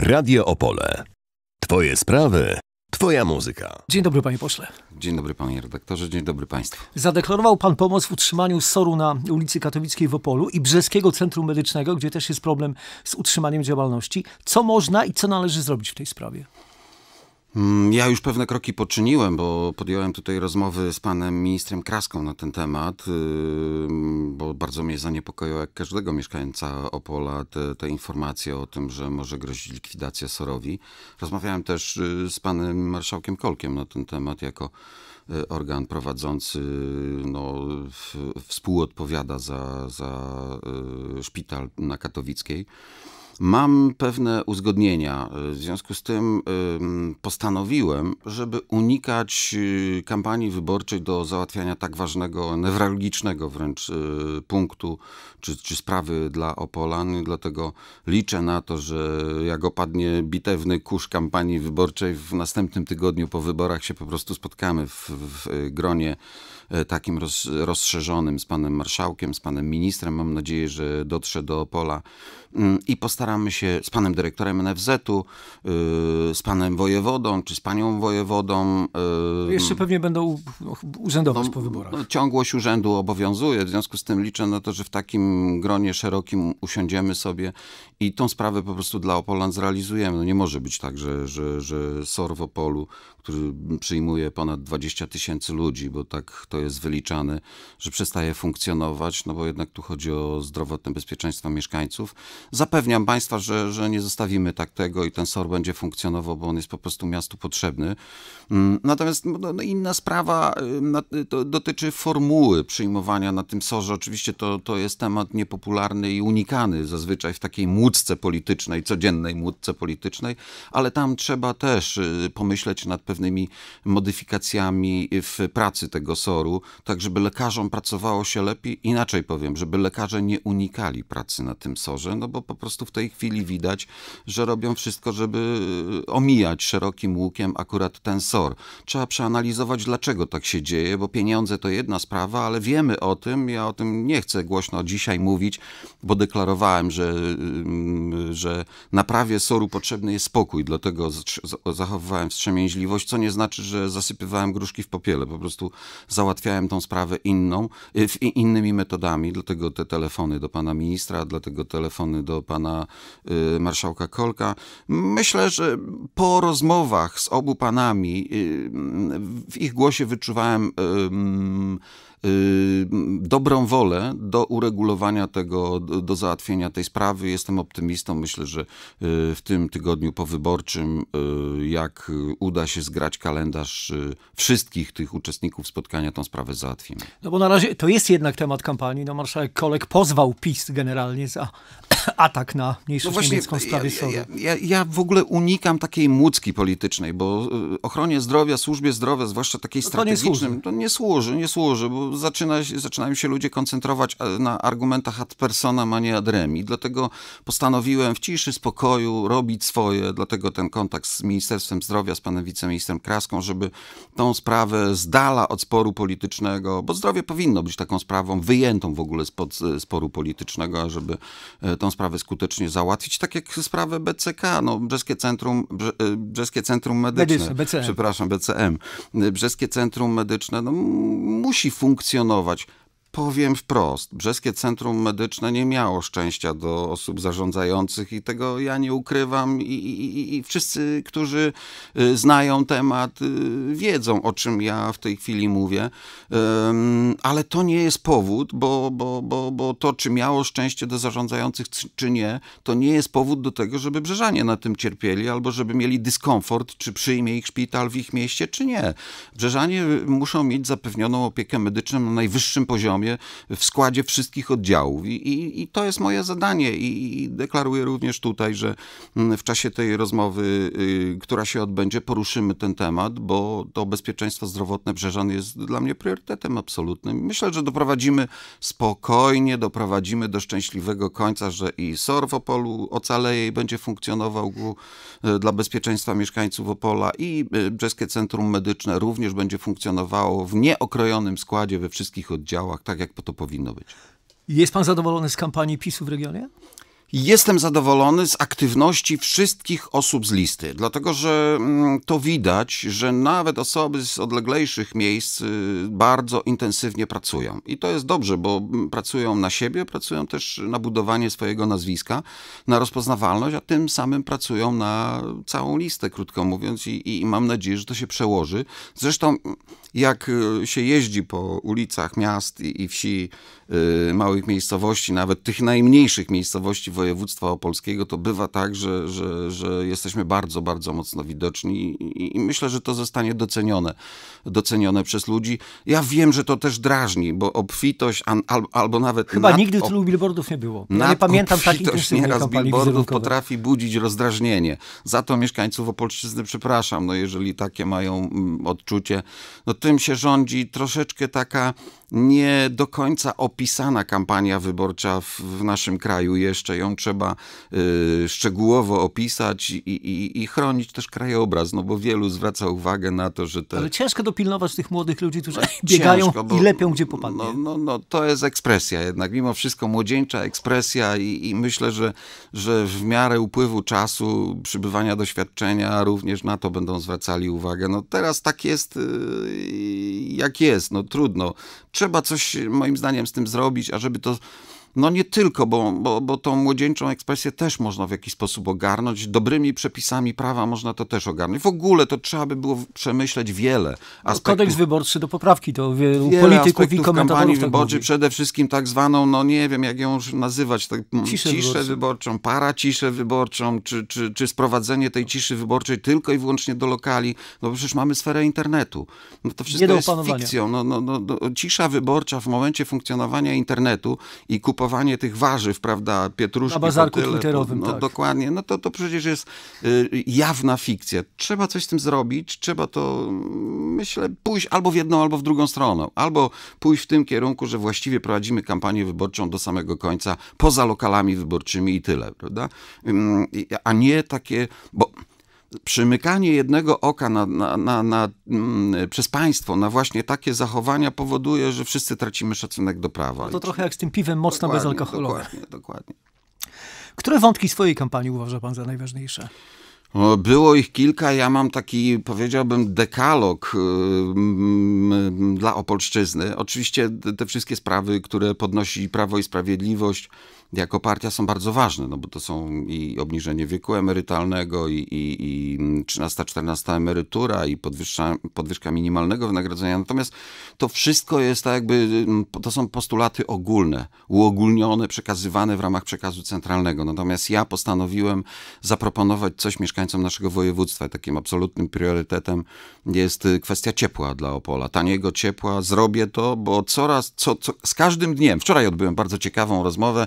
Radio Opole. Twoje sprawy, Twoja muzyka. Dzień dobry, panie pośle. Dzień dobry, panie redaktorze, dzień dobry państwu. Zadeklarował pan pomoc w utrzymaniu SOR-u na ulicy Katowickiej w Opolu i Brzeskiego Centrum Medycznego, gdzie też jest problem z utrzymaniem działalności. Co można i co należy zrobić w tej sprawie? Mm, ja już pewne kroki poczyniłem, bo podjąłem tutaj rozmowy z panem ministrem Kraską na ten temat bardzo mnie zaniepokoiło, jak każdego mieszkańca Opola, te, te informacje o tym, że może grozić likwidacja Sorowi. Rozmawiałem też y, z panem marszałkiem Kolkiem na ten temat, jako y, organ prowadzący no, współodpowiada za, za y, szpital na Katowickiej. Mam pewne uzgodnienia, y, w związku z tym postanowiłem, żeby unikać y, kampanii wyborczej do załatwiania tak ważnego, newralgicznego wręcz y, punktu czy, czy sprawy dla Opolan. Dlatego liczę na to, że jak opadnie bitewny kurz kampanii wyborczej, w następnym tygodniu po wyborach się po prostu spotkamy w, w gronie E, takim roz, rozszerzonym z panem marszałkiem, z panem ministrem. Mam nadzieję, że dotrze do Opola mm, i postaramy się z panem dyrektorem NFZ-u, e, z panem wojewodą, czy z panią wojewodą. E, Jeszcze mm, pewnie będą urzędować no, po wyborach. No, ciągłość urzędu obowiązuje, w związku z tym liczę na to, że w takim gronie szerokim usiądziemy sobie i tą sprawę po prostu dla Opolan zrealizujemy. No nie może być tak, że, że, że SOR w Opolu, który przyjmuje ponad 20 tysięcy ludzi, bo tak to jest wyliczany, że przestaje funkcjonować, no bo jednak tu chodzi o zdrowotne bezpieczeństwo mieszkańców. Zapewniam Państwa, że, że nie zostawimy tak tego i ten SOR będzie funkcjonował, bo on jest po prostu miastu potrzebny. Mm, natomiast no, no, no, inna sprawa y, y, dotyczy formuły przyjmowania na tym SORze. Oczywiście to, to jest temat niepopularny i unikany zazwyczaj w takiej młódce politycznej, codziennej młódce politycznej, ale tam trzeba też y, pomyśleć nad pewnymi modyfikacjami w pracy tego SOR tak żeby lekarzom pracowało się lepiej. Inaczej powiem, żeby lekarze nie unikali pracy na tym sorze, no bo po prostu w tej chwili widać, że robią wszystko, żeby e, omijać szerokim łukiem akurat ten sor. Trzeba przeanalizować, dlaczego tak się dzieje, bo pieniądze to jedna sprawa, ale wiemy o tym. Ja o tym nie chcę głośno dzisiaj mówić, bo deklarowałem, że, mm, że naprawie soru potrzebny jest spokój, dlatego zachowywałem wstrzemięźliwość, co nie znaczy, że zasypywałem gruszki w popiele. Po prostu załatwiałem załatwiałem tą sprawę inną, y, innymi metodami, dlatego te telefony do pana ministra, dlatego telefony do pana y, marszałka Kolka. Myślę, że po rozmowach z obu panami y, w ich głosie wyczuwałem mm, dobrą wolę do uregulowania tego, do załatwienia tej sprawy. Jestem optymistą. Myślę, że w tym tygodniu powyborczym, jak uda się zgrać kalendarz wszystkich tych uczestników spotkania, tą sprawę załatwimy. No bo na razie to jest jednak temat kampanii. No marszałek Kolek pozwał PiS generalnie za atak na mniejszość no właśnie, niemiecką sprawie ja, ja, ja, ja, w ogóle unikam takiej młódzki politycznej, bo y, ochronie zdrowia, służbie zdrowia, zwłaszcza takiej strategicznej, no nie to nie służy, nie służy, bo zaczyna, zaczynają się ludzie koncentrować e, na argumentach ad personam, a nie ad remi. Dlatego postanowiłem w ciszy, spokoju robić swoje, dlatego ten kontakt z Ministerstwem Zdrowia, z panem wiceministrem Kraską, żeby tą sprawę z dala od sporu politycznego, bo zdrowie powinno być taką sprawą wyjętą w ogóle spod e, sporu politycznego, żeby e, tą sprawę sprawę skutecznie załatwić, tak jak sprawę BCK, no, Brzeskie Centrum, y, Brzeskie Centrum Medyczne, BCM. przepraszam, BCM. Y, brzeskie Centrum Medyczne no, musi funkcjonować Powiem wprost, Brzeskie Centrum Medyczne nie miało szczęścia do osób zarządzających i tego ja nie ukrywam i, i, i wszyscy, którzy y, znają temat, y, wiedzą o czym ja w tej chwili mówię, ale to nie jest powód, bo, bo, bo, bo to, czy miało szczęście do zarządzających, czy nie, to nie jest powód do tego, żeby Brzeżanie na tym cierpieli albo żeby mieli dyskomfort, czy przyjmie ich szpital w ich mieście, czy nie. Brzeżanie muszą mieć zapewnioną opiekę medyczną na najwyższym poziomie, poziomie w składzie wszystkich oddziałów. I, i, i to jest moje zadanie I, i deklaruję również tutaj, że mm, w czasie tej rozmowy, y, która się odbędzie, poruszymy ten temat, bo to bezpieczeństwo zdrowotne Brzeżan jest dla mnie priorytetem absolutnym. Myślę, że doprowadzimy spokojnie, doprowadzimy do szczęśliwego końca, że i SOR w Opolu ocaleje i będzie funkcjonował y, dla bezpieczeństwa mieszkańców Opola i y, Brzeskie Centrum Medyczne również będzie funkcjonowało w nieokrojonym składzie we wszystkich oddziałach tak, jak to powinno być. Jest pan zadowolony z kampanii PiSu w regionie? Jestem zadowolony z aktywności wszystkich osób z listy, dlatego że mm, to widać, że nawet osoby z odleglejszych miejsc y, bardzo intensywnie pracują. I to jest dobrze, bo mm, pracują na siebie, pracują też na budowanie swojego nazwiska, na rozpoznawalność, a tym samym pracują na całą listę, krótko mówiąc, i, i mam nadzieję, że to się przełoży. Zresztą, mm, jak y, się jeździ po ulicach miast i, i wsi, Y, małych miejscowości, nawet tych najmniejszych miejscowości województwa opolskiego, to bywa tak, że, że, że jesteśmy bardzo, bardzo mocno widoczni i, i, myślę, że to zostanie docenione, docenione przez ludzi. Ja wiem, że to też drażni, bo obfitość an, al, albo nawet... Chyba nad, nigdy tylu billboardów nie było. Ja nie pamiętam takich intensywnie nieraz billboardów potrafi budzić rozdrażnienie. Za to mieszkańców Opolszczyzny przepraszam, no jeżeli takie mają mm, odczucie. No tym się rządzi troszeczkę taka nie do końca opisana kampania wyborcza w, w naszym kraju. Jeszcze ją trzeba y, szczegółowo opisać i, i, i, chronić też krajobraz, no bo wielu zwraca uwagę na to, że te... Ale ciężko dopilnować tych młodych ludzi, którzy no, ciężko, biegają bo, i lepią, gdzie popadnie. No, no, no, to jest ekspresja jednak. Mimo wszystko młodzieńcza ekspresja i, i myślę, że, że w miarę upływu czasu, przybywania doświadczenia również na to będą zwracali uwagę. No teraz tak jest, y, jak jest. No trudno trzeba coś moim zdaniem z tym zrobić, ażeby to no nie tylko, bo, bo, bo tą młodzieńczą ekspresję też można w jakiś sposób ogarnąć, dobrymi przepisami prawa można to też ogarnąć. W ogóle to trzeba by było przemyśleć wiele aspektów. Kodeks wyborczy do poprawki, to wielu wiele polityków i komentatorów kampanii tak przede wszystkim tak zwaną, no nie wiem jak ją nazywać, tak, mm, ciszę, ciszę wyborczą. para ciszę wyborczą, czy, czy, czy sprowadzenie tej ciszy wyborczej tylko i wyłącznie do lokali, no przecież mamy sferę internetu. No to wszystko jest fikcją. No, no, no, cisza wyborcza w momencie funkcjonowania internetu i kupowania kupowanie tych warzyw, prawda, pietruszki, Na bazarku twitterowym, no, tak. Dokładnie, no to, to przecież jest y, jawna fikcja. Trzeba coś z tym zrobić, trzeba to, mm, myślę, pójść albo w jedną, albo w drugą stronę. Albo pójść w tym kierunku, że właściwie prowadzimy kampanię wyborczą do samego końca, poza lokalami wyborczymi i tyle, prawda? a nie takie, bo przymykanie jednego oka na, na, na, na, mm, przez państwo na właśnie takie zachowania powoduje, że wszyscy tracimy szacunek do prawa. No to trochę jak z tym piwem mocno bez bezalkoholowym. Dokładnie, dokładnie. Które wątki swojej kampanii uważa pan za najważniejsze? Było ich kilka. Ja mam taki, powiedziałbym, dekalog y, mm, mm, dla Opolszczyzny. Oczywiście te wszystkie sprawy, które podnosi Prawo i Sprawiedliwość, jako partia są bardzo ważne, no bo to są i obniżenie wieku emerytalnego, i, i, i 13-14 emerytura, i podwyższa, podwyżka minimalnego wynagrodzenia. Natomiast to wszystko jest tak jakby, mm, to są postulaty ogólne, uogólnione, przekazywane w ramach przekazu centralnego. Natomiast ja postanowiłem zaproponować coś mieszkańcom naszego województwa. Takim absolutnym priorytetem jest y, kwestia ciepła dla Opola, taniego ciepła. Zrobię to, bo coraz, co, co, z każdym dniem, wczoraj odbyłem bardzo ciekawą rozmowę,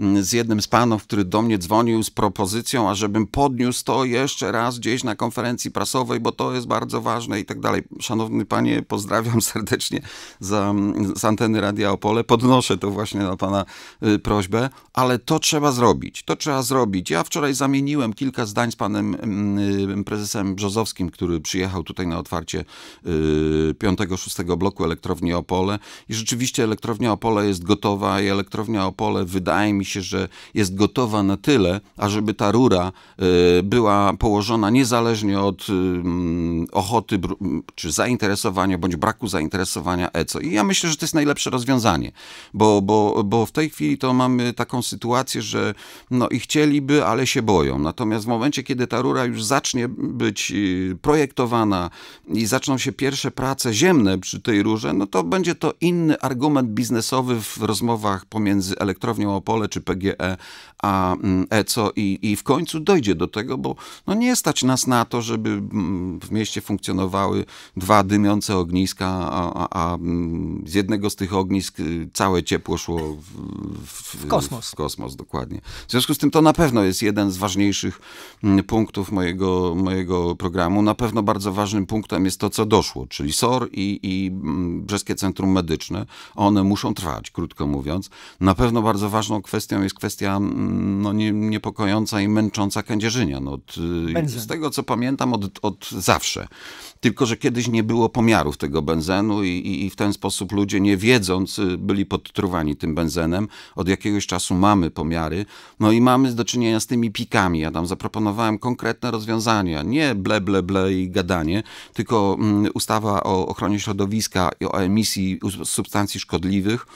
Mm, z jednym z panów, który do mnie dzwonił z propozycją, ażebym podniósł to jeszcze raz gdzieś na konferencji prasowej, bo to jest bardzo ważne i tak dalej. Szanowny panie, pozdrawiam serdecznie za, mm, z anteny Radia Opole. Podnoszę to właśnie na pana y, prośbę, ale to trzeba zrobić. To trzeba zrobić. Ja wczoraj zamieniłem kilka zdań z panem mm, y, prezesem Brzozowskim, który przyjechał tutaj na otwarcie 5-6 y, bloku elektrowni Opole i rzeczywiście elektrownia Opole jest gotowa i elektrownia Opole wydaje wydaje mi się, że jest gotowa na tyle, ażeby ta rura e, była położona niezależnie od e, mm, ochoty czy zainteresowania, bądź braku zainteresowania ECO. I ja myślę, że to jest najlepsze rozwiązanie, bo, bo, bo w tej chwili to mamy taką sytuację, że no i chcieliby, ale się boją. Natomiast w momencie, kiedy ta rura już zacznie być e, projektowana i zaczną się pierwsze prace ziemne przy tej rurze, no to będzie to inny argument biznesowy w rozmowach pomiędzy elektrownią Opole Opole czy PGE, a mm, ECO i, i w końcu dojdzie do tego, bo no nie stać nas na to, żeby mm, w mieście funkcjonowały dwa dymiące ogniska, a, a, a mm, z jednego z tych ognisk y, całe ciepło szło w, w, w, kosmos. w kosmos. Dokładnie. W związku z tym to na pewno jest jeden z ważniejszych punktów mojego, mojego programu. Na pewno bardzo ważnym punktem jest to, co doszło, czyli SOR i, i Brzeskie Centrum Medyczne. One muszą trwać, krótko mówiąc. Na pewno bardzo ważną kwestią jest kwestia mm, no, nie, niepokojąca i męcząca Kędzierzynia. No, od, y, z tego, co pamiętam, od, od zawsze. Tylko, że kiedyś nie było pomiarów tego benzenu i, i, i w ten sposób ludzie, nie wiedząc, y, byli podtruwani tym benzenem. Od jakiegoś czasu mamy pomiary, no i mamy do czynienia z tymi pikami. Ja tam zaproponowałem konkretne rozwiązania, nie ble, ble, ble i gadanie, tylko mm, ustawa o ochronie środowiska i o emisji substancji szkodliwych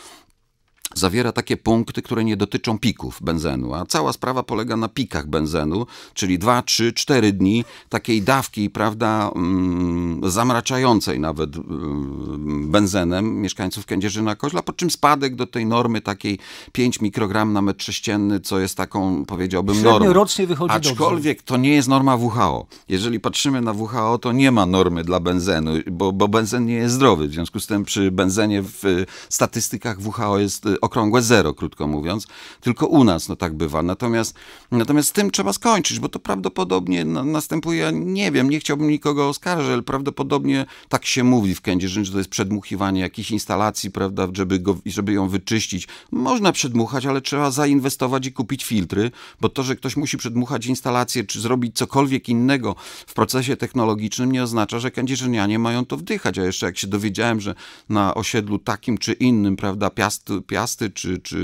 zawiera takie punkty, które nie dotyczą pików benzenu, a cała sprawa polega na pikach benzenu, czyli 2, 3, 4 dni takiej dawki, prawda, mm, zamraczającej nawet mm, benzenem mieszkańców Kędzierzyna-Koźla, po czym spadek do tej normy takiej 5 mikrogram na metr sześcienny, co jest taką, powiedziałbym, normą. rocznie wychodzi Aczkolwiek dobrze. to nie jest norma WHO. Jeżeli patrzymy na WHO, to nie ma normy dla benzenu, bo, bo benzen nie jest zdrowy. W związku z tym przy benzenie w y, statystykach WHO jest y, okrągłe zero, krótko mówiąc. Tylko u nas no tak bywa. Natomiast, natomiast z tym trzeba skończyć, bo to prawdopodobnie następuje, nie wiem, nie chciałbym nikogo oskarżyć, ale prawdopodobnie tak się mówi w Kędzie, że to jest przedmuchiwanie jakichś instalacji, prawda, żeby, go, żeby ją wyczyścić. Można przedmuchać, ale trzeba zainwestować i kupić filtry, bo to, że ktoś musi przedmuchać instalację, czy zrobić cokolwiek innego w procesie technologicznym, nie oznacza, że kędzierzynianie mają to wdychać. A jeszcze jak się dowiedziałem, że na osiedlu takim czy innym, prawda, piast, piast Piasty, czy, czy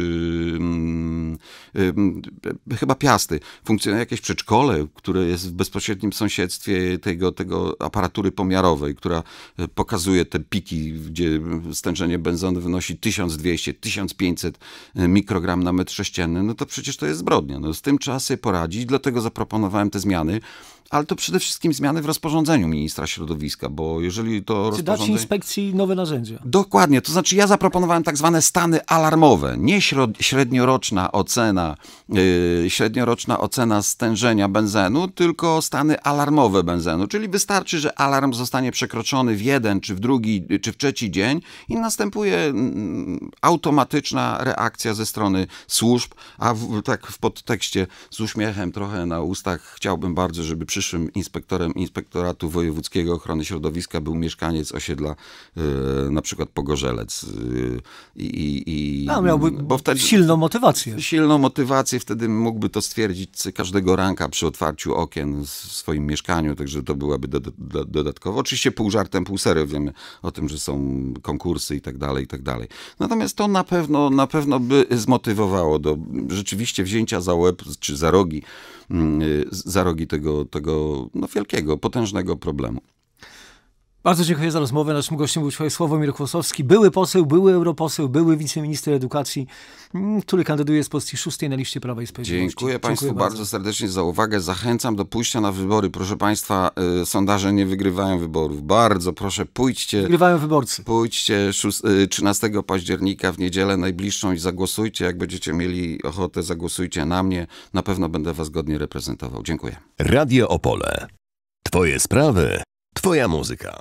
mm, y, y, chyba Piasty, funkcjonuje jakieś przedszkole, które jest w bezpośrednim sąsiedztwie tego, tego aparatury pomiarowej, która y, pokazuje te piki, gdzie stężenie benzony wynosi 1200-1500 mikrogram na metr sześcienny, no to przecież to jest zbrodnia. No, z tym trzeba sobie poradzić, dlatego zaproponowałem te zmiany ale to przede wszystkim zmiany w rozporządzeniu ministra środowiska, bo jeżeli to Czy rozporządzenie... dać inspekcji nowe narzędzia. Dokładnie, to znaczy ja zaproponowałem tak zwane stany alarmowe, nie średnioroczna ocena, yy, średnioroczna ocena stężenia benzenu, tylko stany alarmowe benzenu, czyli wystarczy, że alarm zostanie przekroczony w jeden, czy w drugi, czy w trzeci dzień i następuje mm, mm, automatyczna reakcja ze strony służb, a w, tak w podtekście z uśmiechem trochę na ustach chciałbym bardzo, żeby przy przyszłym inspektorem Inspektoratu Wojewódzkiego Ochrony Środowiska był mieszkaniec osiedla y, na przykład Pogorzelec. E, I, i, i, A, miałby bo wtedy, silną motywację. Silną motywację, wtedy mógłby to stwierdzić każdego ranka przy otwarciu okien w swoim mieszkaniu, także to byłaby do, do, dodatkowo. Oczywiście pół żartem, pół serio wiemy o tym, że są konkursy i tak dalej, i tak dalej. Natomiast to na pewno, na pewno by zmotywowało do rzeczywiście wzięcia za łeb czy za rogi Mm, y, za rogi tego, tego no, wielkiego, potężnego problemu. Bardzo dziękuję za rozmowę. Naszym gościem był Sławomir Kłosowski, były poseł, były europoseł, były wiceminister edukacji, mm, który kandyduje z pozycji szóstej na liście Prawa i Sprawiedliwości. Dziękuję, dziękuję Państwu bardzo. bardzo. serdecznie za uwagę. Zachęcam do pójścia na wybory. Proszę Państwa, y, sondaże nie wygrywają wyborów. Bardzo proszę, pójdźcie. Wygrywają wyborcy. Pójdźcie 6, y, 13 października w niedzielę najbliższą i zagłosujcie. Jak będziecie mieli ochotę, zagłosujcie na mnie. Na pewno będę Was godnie reprezentował. Dziękuję. Radio Opole. Twoje sprawy. Twoja muzyka.